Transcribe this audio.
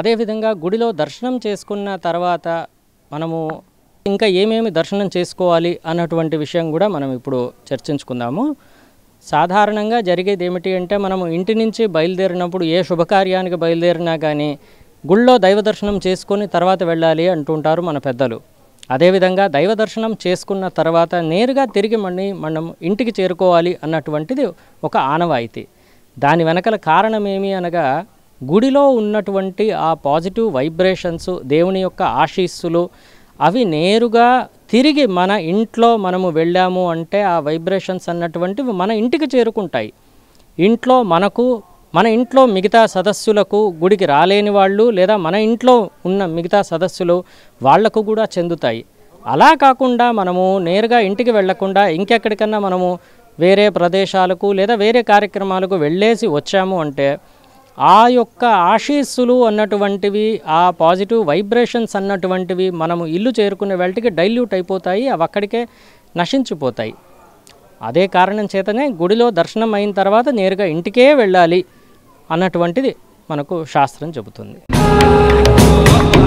అదేవిధంగా గుడిలో దర్శనం చేసుకున్న తర్వాత మనము ఇంకా ఏమేమి దర్శనం చేసుకోవాలి అన్నటువంటి విషయం కూడా మనం ఇప్పుడు చర్చించుకుందాము సాధారణంగా జరిగేది ఏమిటి అంటే మనము ఇంటి నుంచి బయలుదేరినప్పుడు ఏ శుభకార్యానికి బయలుదేరినా కానీ గుళ్ళో దైవ దర్శనం చేసుకొని తర్వాత వెళ్ళాలి అంటుంటారు మన పెద్దలు అదేవిధంగా దైవ దర్శనం చేసుకున్న తర్వాత నేరుగా తిరిగి మళ్ళీ మనం ఇంటికి చేరుకోవాలి అన్నటువంటిది ఒక ఆనవాయితీ దాని వెనకల కారణమేమి అనగా గుడిలో ఉన్నటువంటి ఆ పాజిటివ్ వైబ్రేషన్స్ దేవుని యొక్క ఆశీస్సులు అవి నేరుగా తిరిగి మన ఇంట్లో మనము వెళ్ళాము అంటే ఆ వైబ్రేషన్స్ అన్నటువంటివి మన ఇంటికి చేరుకుంటాయి ఇంట్లో మనకు మన ఇంట్లో మిగతా సదస్సులకు గుడికి రాలేని వాళ్ళు లేదా మన ఇంట్లో ఉన్న మిగతా సదస్సులు వాళ్లకు కూడా చెందుతాయి అలా కాకుండా మనము నేరుగా ఇంటికి వెళ్లకుండా ఇంకెక్కడికన్నా మనము వేరే ప్రదేశాలకు లేదా వేరే కార్యక్రమాలకు వెళ్ళేసి వచ్చాము అంటే ఆ యొక్క ఆశీస్సులు అన్నటువంటివి ఆ పాజిటివ్ వైబ్రేషన్స్ అన్నటువంటివి మనము ఇల్లు చేరుకునే వెళ్ళటికి డైల్యూట్ అయిపోతాయి అవి అక్కడికే నశించిపోతాయి అదే కారణం చేతనే గుడిలో దర్శనం అయిన తర్వాత నేరుగా ఇంటికే వెళ్ళాలి అన్నటువంటిది మనకు శాస్త్రం చెబుతుంది